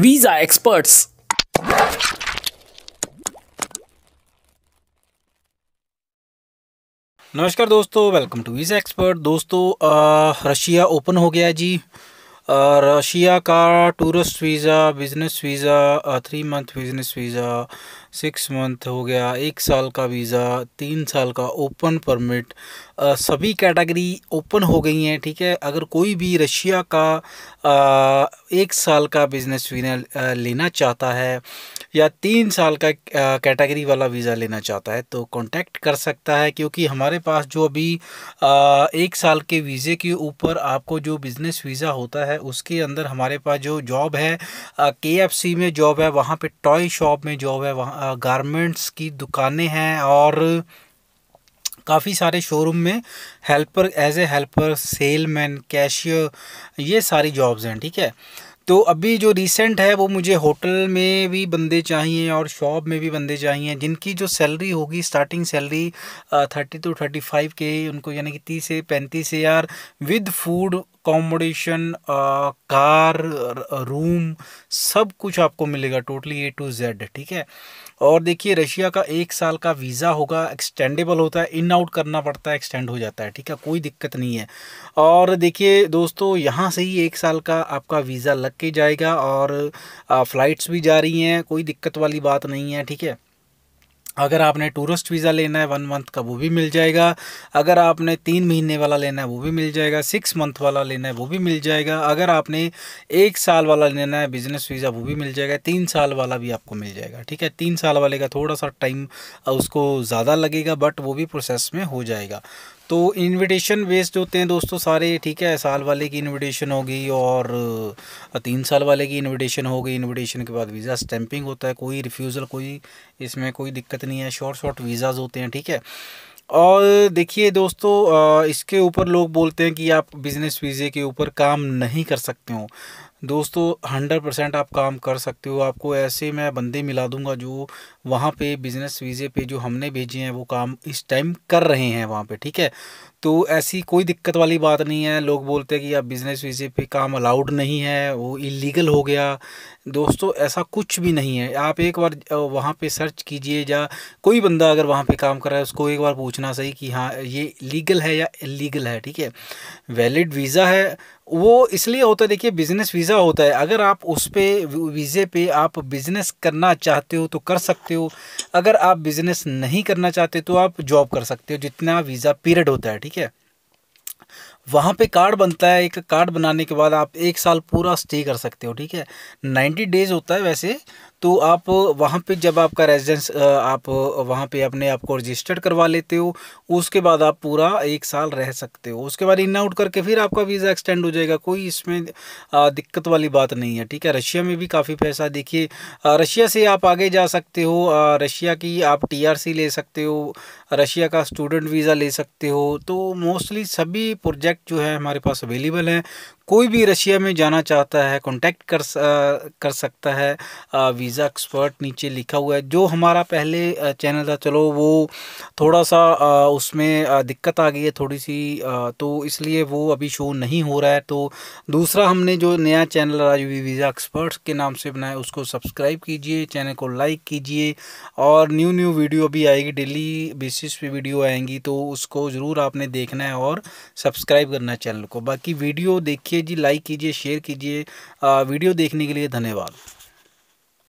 Visa experts नमस्कार दोस्तों welcome to visa expert दोस्तों रशिया ओपन हो गया जी रशिया का tourist visa business visa three month business visa six month हो गया एक साल का वीज़ा तीन साल का ओपन परमिट सभी कैटेगरी ओपन हो गई हैं ठीक है अगर कोई भी रशिया का आ, एक साल का बिज़नेस वीज़ा लेना चाहता है या तीन साल का कैटेगरी वाला वीज़ा लेना चाहता है तो कांटेक्ट कर सकता है क्योंकि हमारे पास जो अभी आ, एक साल के वीज़े के ऊपर आपको जो बिज़नेस वीज़ा होता है उसके अंदर हमारे पास जो जॉब है के में जॉब है वहाँ पर टॉय शॉप में जॉब है वहाँ गारमेंट्स की दुकानें हैं और काफ़ी सारे शोरूम में helper as a helper salesman cashier ये सारी जॉब्स हैं ठीक है तो अभी जो रिसेंट है वो मुझे होटल में भी बंदे चाहिए और शॉप में भी बंदे चाहिए जिनकी जो सैलरी होगी starting salary thirty two thirty five के उनको यानी कि तीस से पैंतीस हज़ार with food accommodation car room सब कुछ आपको मिलेगा टोटली ए टू जेड ठीक है और देखिए रशिया का एक साल का वीज़ा होगा एक्सटेंडेबल होता है इन आउट करना पड़ता है एक्सटेंड हो जाता है ठीक है कोई दिक्कत नहीं है और देखिए दोस्तों यहाँ से ही एक साल का आपका वीज़ा लग के जाएगा और फ़्लाइट्स uh, भी जा रही हैं कोई दिक्कत वाली बात नहीं है ठीक है अगर आपने टूरिस्ट वीज़ा लेना है वन मंथ का वो भी मिल जाएगा अगर आपने तीन महीने वाला लेना है वो भी मिल जाएगा सिक्स मंथ वाला लेना है वो भी मिल जाएगा अगर आपने एक साल वाला लेना है बिज़नेस वीज़ा वो भी मिल जाएगा तीन साल वाला भी आपको मिल जाएगा ठीक है तीन साल वाले का थोड़ा सा टाइम उसको ज़्यादा लगेगा बट वो भी प्रोसेस में हो जाएगा तो इनविटेशन वेस्ट होते हैं दोस्तों सारे ठीक है साल वाले की इनविटेशन होगी और तीन साल वाले की इनविटेशन होगी इनविटेशन के बाद वीज़ा स्टैंपिंग होता है कोई रिफ्यूज़ल कोई इसमें कोई दिक्कत नहीं है शॉर्ट शॉर्ट वीज़ाज़ होते हैं ठीक है और देखिए दोस्तों इसके ऊपर लोग बोलते हैं कि आप बिज़नेस वीज़े के ऊपर काम नहीं कर सकते हो दोस्तों हंड्रेड परसेंट आप काम कर सकते हो आपको ऐसे मैं बंदे मिला दूंगा जो वहाँ पे बिज़नेस वीज़े पे जो हमने भेजे हैं वो काम इस टाइम कर रहे हैं वहाँ पे ठीक है तो ऐसी कोई दिक्कत वाली बात नहीं है लोग बोलते हैं कि आप बिज़नेस वीज़े पे काम अलाउड नहीं है वो इलीगल हो गया दोस्तों ऐसा कुछ भी नहीं है आप एक बार वहाँ पे सर्च कीजिए या कोई बंदा अगर वहाँ पे काम कर रहा है उसको एक बार पूछना सही कि हाँ ये लीगल है या इलीगल है ठीक है वैलिड वीज़ा है वो इसलिए होता है देखिए बिज़नेस वीज़ा होता है अगर आप उस पर वीज़े पे आप बिज़नेस करना चाहते हो तो कर सकते हो अगर आप बिज़नेस नहीं करना चाहते तो आप जॉब कर सकते हो जितना वीज़ा पीरियड होता है ठीक take care. वहाँ पे कार्ड बनता है एक कार्ड बनाने के बाद आप एक साल पूरा स्टे कर सकते हो ठीक है नाइन्टी डेज़ होता है वैसे तो आप वहाँ पे जब आपका रेजिडेंस आप वहाँ पे अपने आप को रजिस्टर्ड करवा लेते हो उसके बाद आप पूरा एक साल रह सकते हो उसके बाद इन आउट करके फिर आपका वीज़ा एक्सटेंड हो जाएगा कोई इसमें दिक्कत वाली बात नहीं है ठीक है रशिया में भी काफ़ी पैसा देखिए रशिया से आप आगे जा सकते हो रशिया की आप टी ले सकते हो रशिया का स्टूडेंट वीज़ा ले सकते हो तो मोस्टली सभी प्रोजेक्ट प्रोजेक्ट जो है हमारे पास अवेलेबल है कोई भी रशिया में जाना चाहता है कांटेक्ट कर कर सकता है वीज़ा एक्सपर्ट नीचे लिखा हुआ है जो हमारा पहले चैनल था चलो वो थोड़ा सा उसमें दिक्कत आ गई है थोड़ी सी तो इसलिए वो अभी शो नहीं हो रहा है तो दूसरा हमने जो नया चैनल राजवी वीज़ा एक्सपर्ट्स के नाम से बनाया उसको सब्सक्राइब कीजिए चैनल को लाइक कीजिए और न्यू न्यू वीडियो अभी आएगी डेली बेसिस पे वीडियो आएंगी तो उसको ज़रूर आपने देखना है और सब्सक्राइब करना है चैनल को बाकी वीडियो देखिए देखिए जी लाइक कीजिए शेयर कीजिए वीडियो देखने के लिए धन्यवाद